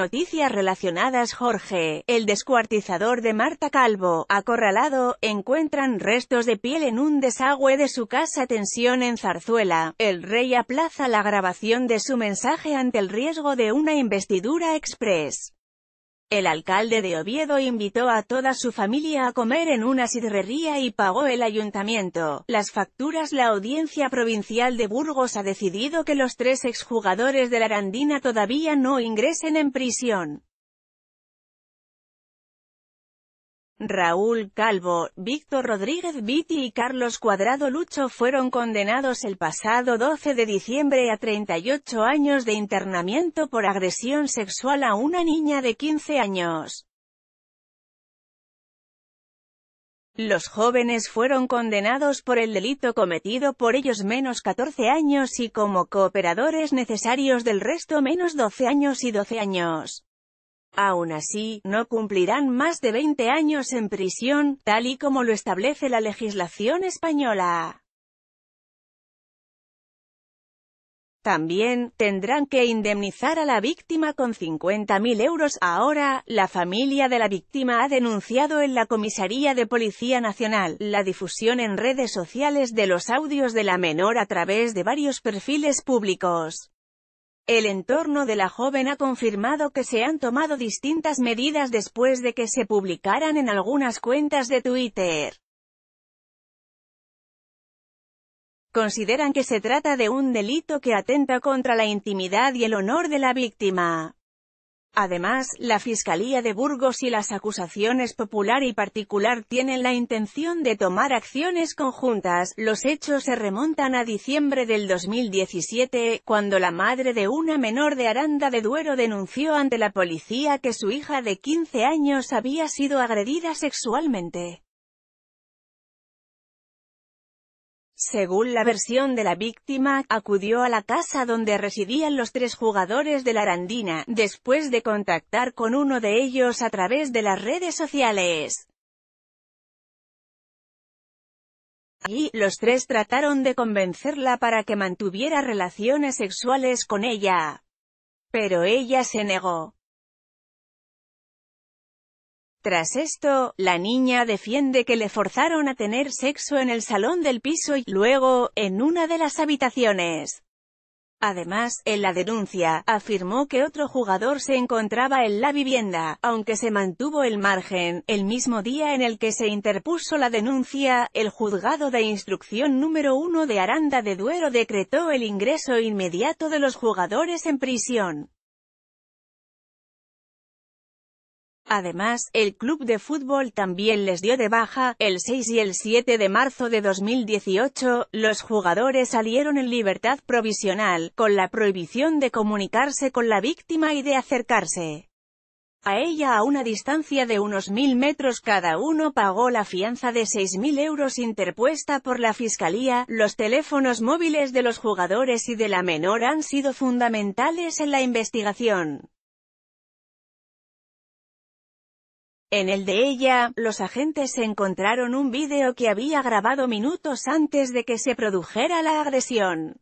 noticias relacionadas Jorge, el descuartizador de Marta Calvo, acorralado, encuentran restos de piel en un desagüe de su casa tensión en Zarzuela. El rey aplaza la grabación de su mensaje ante el riesgo de una investidura express. El alcalde de Oviedo invitó a toda su familia a comer en una sidrería y pagó el ayuntamiento. Las facturas La audiencia provincial de Burgos ha decidido que los tres exjugadores de la Arandina todavía no ingresen en prisión. Raúl Calvo, Víctor Rodríguez Vitti y Carlos Cuadrado Lucho fueron condenados el pasado 12 de diciembre a 38 años de internamiento por agresión sexual a una niña de 15 años. Los jóvenes fueron condenados por el delito cometido por ellos menos 14 años y como cooperadores necesarios del resto menos 12 años y 12 años. Aún así, no cumplirán más de 20 años en prisión, tal y como lo establece la legislación española. También, tendrán que indemnizar a la víctima con 50.000 euros. Ahora, la familia de la víctima ha denunciado en la Comisaría de Policía Nacional la difusión en redes sociales de los audios de la menor a través de varios perfiles públicos. El entorno de la joven ha confirmado que se han tomado distintas medidas después de que se publicaran en algunas cuentas de Twitter. Consideran que se trata de un delito que atenta contra la intimidad y el honor de la víctima. Además, la Fiscalía de Burgos y las acusaciones popular y particular tienen la intención de tomar acciones conjuntas. Los hechos se remontan a diciembre del 2017, cuando la madre de una menor de Aranda de Duero denunció ante la policía que su hija de 15 años había sido agredida sexualmente. Según la versión de la víctima, acudió a la casa donde residían los tres jugadores de la Arandina, después de contactar con uno de ellos a través de las redes sociales. Allí, los tres trataron de convencerla para que mantuviera relaciones sexuales con ella. Pero ella se negó. Tras esto, la niña defiende que le forzaron a tener sexo en el salón del piso y, luego, en una de las habitaciones. Además, en la denuncia, afirmó que otro jugador se encontraba en la vivienda, aunque se mantuvo el margen. El mismo día en el que se interpuso la denuncia, el juzgado de instrucción número 1 de Aranda de Duero decretó el ingreso inmediato de los jugadores en prisión. Además, el club de fútbol también les dio de baja, el 6 y el 7 de marzo de 2018, los jugadores salieron en libertad provisional, con la prohibición de comunicarse con la víctima y de acercarse a ella a una distancia de unos mil metros cada uno pagó la fianza de 6.000 euros interpuesta por la Fiscalía. Los teléfonos móviles de los jugadores y de la menor han sido fundamentales en la investigación. En el de ella, los agentes encontraron un vídeo que había grabado minutos antes de que se produjera la agresión.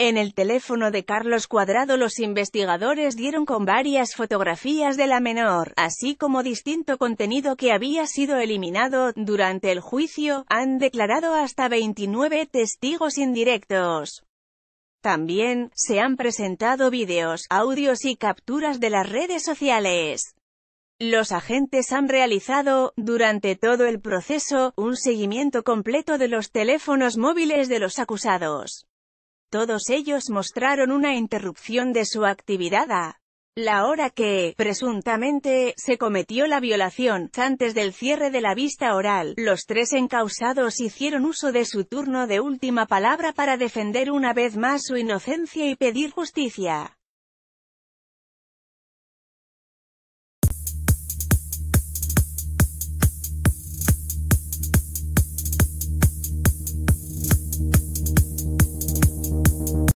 En el teléfono de Carlos Cuadrado los investigadores dieron con varias fotografías de la menor, así como distinto contenido que había sido eliminado. Durante el juicio, han declarado hasta 29 testigos indirectos. También, se han presentado vídeos, audios y capturas de las redes sociales. Los agentes han realizado, durante todo el proceso, un seguimiento completo de los teléfonos móviles de los acusados. Todos ellos mostraron una interrupción de su actividad a la hora que, presuntamente, se cometió la violación, antes del cierre de la vista oral, los tres encausados hicieron uso de su turno de última palabra para defender una vez más su inocencia y pedir justicia.